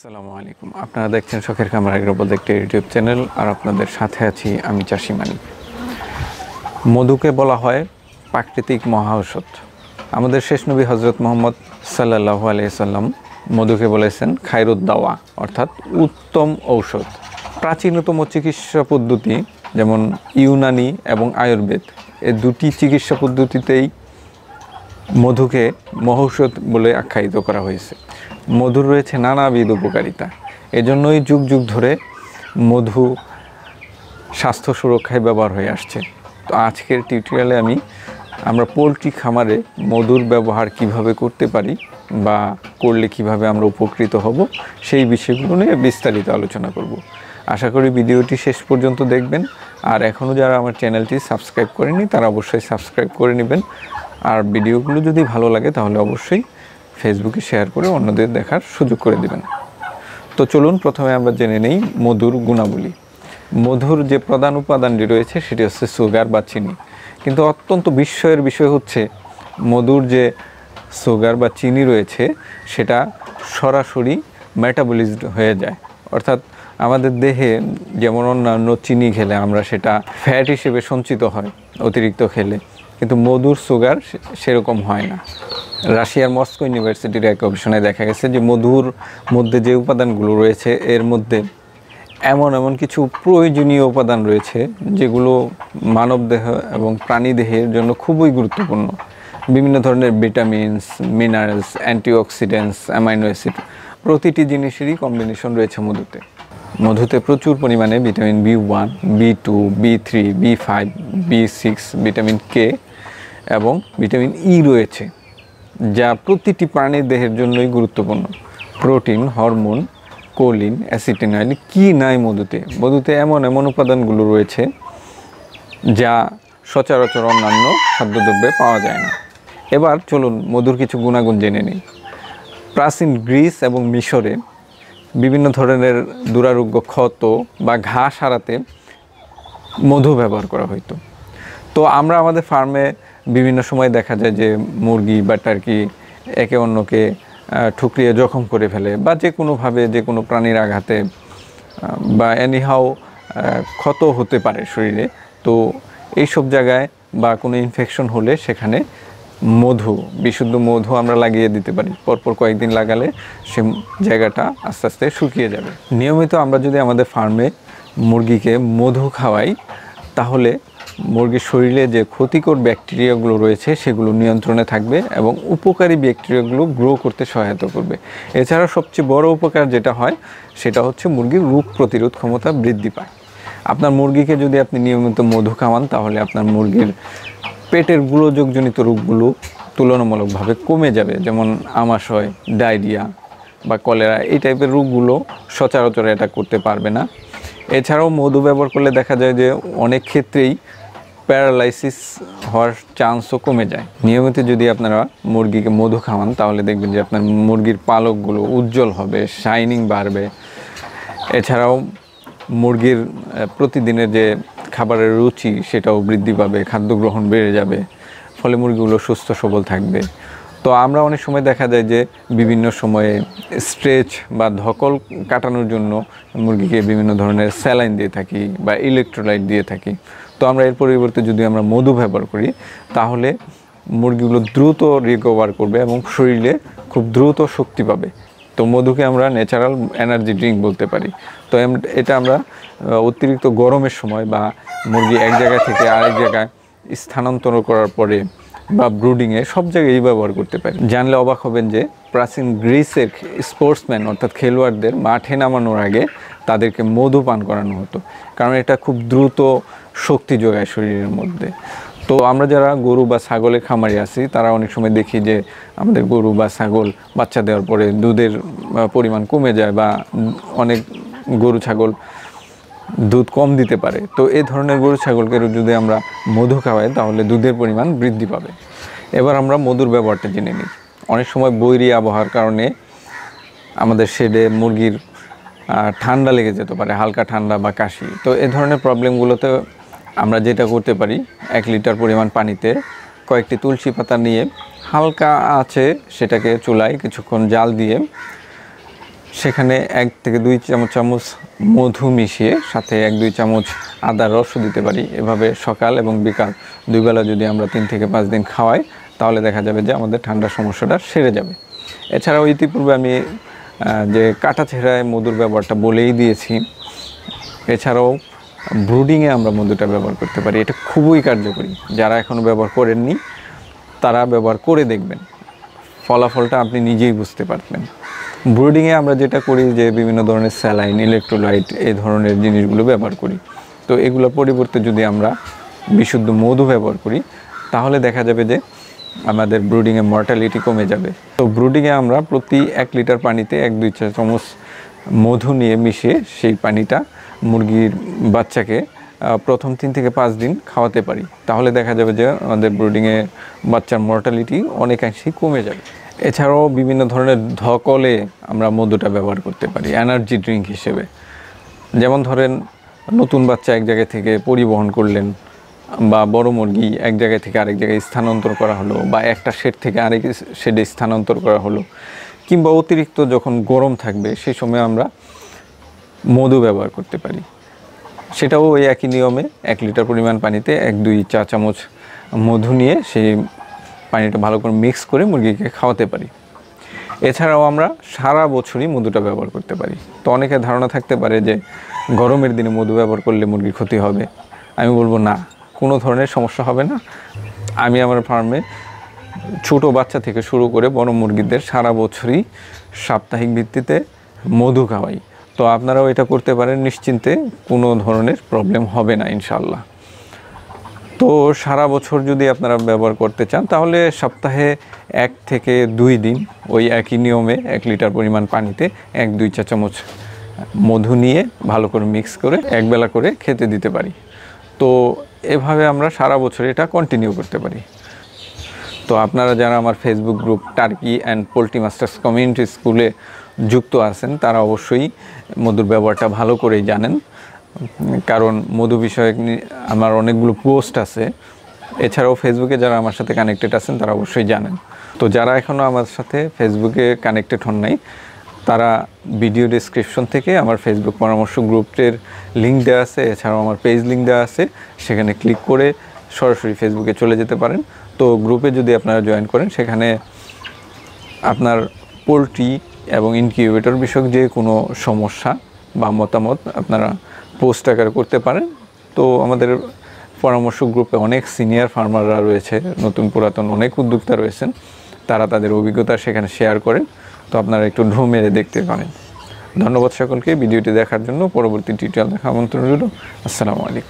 আসসালামু আলাইকুম আপনারা দেখছেন শখের খামার এগ্রোবলদ দেখতে ইউটিউব চ্যানেল আর আপনাদের সাথে আছি আমি চাষি মানিক মধুকে বলা হয় প্রাকৃতিক মহাঔষধ আমাদের শেষ নবী হজরত মোহাম্মদ সাল্লাহ আলিয়াল্লাম মধুকে বলেছেন খায়রুদ্দাওয়া অর্থাৎ উত্তম ঔষধ প্রাচীনতম চিকিৎসা পদ্ধতি যেমন ইউনানি এবং আয়ুর্বেদ এ দুটি চিকিৎসা পদ্ধতিতেই মধুকে মহৌষধ বলে আখ্যায়িত করা হয়েছে মধুর রয়েছে নানাবিধ উপকারিতা এজন্যই যুগ যুগ ধরে মধু স্বাস্থ্য সুরক্ষায় ব্যবহার হয়ে আসছে তো আজকের টিউটোরিয়ালে আমি আমরা পোলট্রি খামারে মধুর ব্যবহার কিভাবে করতে পারি বা করলে কিভাবে আমরা উপকৃত হব সেই বিষয়গুলো নিয়ে বিস্তারিত আলোচনা করব আশা করি ভিডিওটি শেষ পর্যন্ত দেখবেন আর এখনও যারা আমার চ্যানেলটি সাবস্ক্রাইব করেনি তারা অবশ্যই সাবস্ক্রাইব করে নেবেন আর ভিডিওগুলো যদি ভালো লাগে তাহলে অবশ্যই ফেসবুকে শেয়ার করে অন্যদের দেখার সুযোগ করে দেবেন তো চলুন প্রথমে আমরা জেনে নেই মধুর গুণাবলী মধুর যে প্রধান উপাদানটি রয়েছে সেটি হচ্ছে সুগার বা চিনি কিন্তু অত্যন্ত বিস্ময়ের বিষয় হচ্ছে মধুর যে সুগার বা চিনি রয়েছে সেটা সরাসরি মেটাবলিজড হয়ে যায় অর্থাৎ আমাদের দেহে যেমন অন্যান্য চিনি খেলে আমরা সেটা ফ্যাট হিসেবে সঞ্চিত হয় অতিরিক্ত খেলে কিন্তু মধুর সুগার সেরকম হয় না রাশিয়ার মস্কো ইউনিভার্সিটির এক গবেষণে দেখা গেছে যে মধুর মধ্যে যে উপাদানগুলো রয়েছে এর মধ্যে এমন এমন কিছু প্রয়োজনীয় উপাদান রয়েছে যেগুলো মানব দেহ এবং প্রাণী দেহের জন্য খুবই গুরুত্বপূর্ণ বিভিন্ন ধরনের vitamins minerals antioxidants amino acid প্রতিটি জিনিসেরই কম্বিনেশন রয়েছে মধুতে মধুতে প্রচুর পরিমাণে vitamin B one B two B three B five B six vitamin K এবং ভিটামিন ই রয়েছে যা প্রতিটি প্রাণীর দেহের জন্যই গুরুত্বপূর্ণ প্রোটিন হরমোন কোলিন অ্যাসিটিনাইল কি নাই মধুতে মধুতে এমন এমন উপাদানগুলো রয়েছে যা সচরাচর অন্যান্য খাদ্যদ্রব্যে পাওয়া যায় না এবার চলুন মধুর কিছু গুণাগুণ জেনে নিই প্রাচীন গ্রিস এবং মিশরে বিভিন্ন ধরনের দুরারোগ্য ক্ষত বা ঘাস হারাতে মধু ব্যবহার করা হইতো তো আমরা আমাদের ফার্মে বিভিন্ন সময় দেখা যায় যে মুরগি বা টার্কি একে অন্যকে ঠুকরিয়ে জখম করে ফেলে বা যে কোনোভাবে যে কোনো প্রাণীর আঘাতে বা অ্যানিহাও ক্ষত হতে পারে শরীরে তো এই সব জায়গায় বা কোনো ইনফেকশন হলে সেখানে মধু বিশুদ্ধ মধু আমরা লাগিয়ে দিতে পারি পরপর কয়েকদিন লাগালে সে জায়গাটা আস্তে আস্তে শুকিয়ে যাবে নিয়মিত আমরা যদি আমাদের ফার্মে মুরগিকে মধু খাওয়াই তাহলে মুরগির শরীরে যে ক্ষতিকর ব্যাকটেরিয়াগুলো রয়েছে সেগুলো নিয়ন্ত্রণে থাকবে এবং উপকারী ব্যাকটেরিয়াগুলো গ্রো করতে সহায়তা করবে এছাড়া সবচেয়ে বড় উপকার যেটা হয় সেটা হচ্ছে মুরগির রোগ প্রতিরোধ ক্ষমতা বৃদ্ধি পায় আপনার মুরগিকে যদি আপনি নিয়মিত মধু খাওয়ান তাহলে আপনার মুরগির পেটের গুলোযোগজনিত রোগগুলো তুলনামূলকভাবে কমে যাবে যেমন আমাশয় ডায়রিয়া বা কলেরা এই টাইপের রোগগুলো সচরাচর এটা করতে পারবে না এছাড়াও মধু ব্যবহার করলে দেখা যায় যে অনেক ক্ষেত্রেই প্যারালাইসিস হওয়ার চান্সও কমে যায় নিয়মিত যদি আপনারা মুরগিকে মধু খাওয়ান তাহলে দেখবেন যে আপনার মুরগির পালকগুলো উজ্জ্বল হবে শাইনিং বাড়বে এছাড়াও মুরগির প্রতিদিনের যে খাবারের রুচি সেটাও বৃদ্ধি পাবে খাদ্য গ্রহণ বেড়ে যাবে ফলে মুরগিগুলো সুস্থ সবল থাকবে তো আমরা অনেক সময় দেখা যায় যে বিভিন্ন সময়ে স্ট্রেচ বা ধকল কাটানোর জন্য মুরগিকে বিভিন্ন ধরনের স্যালাইন দিয়ে থাকি বা ইলেকট্রোলাইট দিয়ে থাকি তো আমরা এর পরিবর্তে যদি আমরা মধু ব্যবহার করি তাহলে মুরগিগুলো দ্রুত রিকভার করবে এবং শরীরে খুব দ্রুত শক্তি পাবে তো মধুকে আমরা ন্যাচারাল এনার্জি ড্রিঙ্ক বলতে পারি তো এটা আমরা অতিরিক্ত গরমের সময় বা মুরগি এক জায়গা থেকে আরেক জায়গায় স্থানান্তর করার পরে বা ব্রুডিংয়ে সব জায়গায় ব্যবহার করতে পারি জানলে অবাক হবেন যে প্রাচীন গ্রিসের স্পোর্টসম্যান অর্থাৎ খেলোয়াড়দের মাঠে নামানোর আগে তাদেরকে মধু পান করানো হতো কারণ এটা খুব দ্রুত শক্তি যোগায় শরীরের মধ্যে তো আমরা যারা গরু বা ছাগলের খামারে আছি তারা অনেক সময় দেখি যে আমাদের গরু বা ছাগল বাচ্চা দেওয়ার পরে দুধের পরিমাণ কমে যায় বা অনেক গরু ছাগল দুধ কম দিতে পারে তো এই ধরনের গরু ছাগলকে যদি আমরা মধু খাওয়াই তাহলে দুধের পরিমাণ বৃদ্ধি পাবে এবার আমরা মধুর ব্যবহারটা জেনে নিই অনেক সময় বৈরি আবহাওয়ার কারণে আমাদের শেডে মুরগির ঠান্ডা লেগে যেতে পারে হালকা ঠান্ডা বা কাশি তো এ ধরনের প্রবলেমগুলোতে আমরা যেটা করতে পারি এক লিটার পরিমাণ পানিতে কয়েকটি তুলসী পাতা নিয়ে হালকা আছে সেটাকে চুলায় কিছুক্ষণ জাল দিয়ে সেখানে এক থেকে দুই চামচ চামচ মধু মিশিয়ে সাথে এক দুই চামচ আদার রসও দিতে পারি এভাবে সকাল এবং বিকাল দুইবেলা যদি আমরা তিন থেকে পাঁচ দিন খাওয়াই তাহলে দেখা যাবে যে আমাদের ঠান্ডা সমস্যাটা সেরে যাবে এছাড়াও ইতিপূর্বে আমি যে কাটা ছেঁড়ায় মধুর ব্যবহারটা বলেই দিয়েছি এছাড়াও ব্রুডিংয়ে আমরা মধুটা ব্যবহার করতে পারি এটা খুবই কার্যকরী যারা এখনও ব্যবহার করেননি তারা ব্যবহার করে দেখবেন ফলাফলটা আপনি নিজেই বুঝতে পারবেন ব্রুডিংয়ে আমরা যেটা করি যে বিভিন্ন ধরনের স্যালাইন ইলেকট্রোলাইট এই ধরনের জিনিসগুলো ব্যবহার করি তো এগুলো পরিবর্তে যদি আমরা বিশুদ্ধ মধু ব্যবহার করি তাহলে দেখা যাবে যে আমাদের ব্রুডিংয়ে মর্টালিটি কমে যাবে তো ব্রুডিংয়ে আমরা প্রতি এক লিটার পানিতে এক দুই চা চামচ মধু নিয়ে মিশিয়ে সেই পানিটা মুরগির বাচ্চাকে প্রথম তিন থেকে পাঁচ দিন খাওয়াতে পারি তাহলে দেখা যাবে যে আমাদের ব্রুডিংয়ে বাচ্চার মর্টালিটি অনেকাংশেই কমে যাবে এছাড়াও বিভিন্ন ধরনের ধকলে আমরা মধুটা ব্যবহার করতে পারি এনার্জি ড্রিঙ্ক হিসেবে যেমন ধরেন নতুন বাচ্চা এক জায়গা থেকে পরিবহন করলেন বা বড় মুরগি এক জায়গা থেকে আরেক জায়গায় স্থানান্তর করা হলো বা একটা শেড থেকে আরেক শেডে স্থানান্তর করা হলো কিংবা অতিরিক্ত যখন গরম থাকবে সেই সময় আমরা মধু ব্যবহার করতে পারি সেটাও ওই একই নিয়মে এক লিটার পরিমাণ পানিতে এক দুই চা চামচ মধু নিয়ে সেই পানিটা ভালো করে মিক্স করে মুরগিকে খাওয়াতে পারি এছাড়াও আমরা সারা বছরই মধুটা ব্যবহার করতে পারি তো অনেকে ধারণা থাকতে পারে যে গরমের দিনে মধু ব্যবহার করলে মুরগির ক্ষতি হবে আমি বলবো না কোনো ধরনের সমস্যা হবে না আমি আমার ফার্মে ছোট বাচ্চা থেকে শুরু করে বড় মুরগিদের সারা বছরই সাপ্তাহিক ভিত্তিতে মধু খাওয়াই তো আপনারাও এটা করতে পারেন নিশ্চিন্তে কোনো ধরনের প্রবলেম হবে না ইনশাল্লাহ তো সারা বছর যদি আপনারা ব্যবহার করতে চান তাহলে সপ্তাহে এক থেকে দুই দিন ওই একই নিয়মে এক লিটার পরিমাণ পানিতে এক দুই চা চামচ মধু নিয়ে ভালো করে মিক্স করে একবেলা করে খেতে দিতে পারি তো এভাবে আমরা সারা বছর এটা কন্টিনিউ করতে পারি তো আপনারা যারা আমার Facebook group turkey and poultry masters community স্কুলে যুক্ত আছেন তারা অবশ্যই মধুর ব্যবহারটা ভালো করেই জানেন কারণ মধু বিষয়ক আমার অনেকগুলো পোস্ট আছে এছাড়াও ফেসবুকে যারা আমার সাথে কানেক্টেড আছেন তারা অবশ্যই জানেন তো যারা এখনও আমার সাথে ফেসবুকে কানেক্টেড হন নাই তারা ভিডিও ডিসক্রিপশন থেকে আমার ফেসবুক পরামর্শ গ্রুপের লিঙ্ক দেওয়া আছে এছাড়াও আমার পেজ লিঙ্ক দেওয়া আছে সেখানে ক্লিক করে সরাসরি ফেসবুকে চলে যেতে পারেন তো গ্রুপে যদি আপনারা জয়েন করেন সেখানে আপনার পোলট্রি এবং ইনকিউবেটর বিষয়ক যে কোনো সমস্যা বা মতামত আপনারা পোস্ট আকারে করতে পারেন তো আমাদের পরামর্শ গ্রুপে অনেক সিনিয়র ফার্মাররা রয়েছে নতুন পুরাতন অনেক উদ্যোক্তা রয়েছেন তারা তাদের অভিজ্ঞতা সেখানে শেয়ার করেন তো আপনারা একটু ঢু মেরে দেখতে পারেন ধন্যবাদ সকলকে ভিডিওটি দেখার জন্য পরবর্তী টিউটোরিয়াল দেখা আমন্ত্রণ রইল আসসালামু আলাইকুম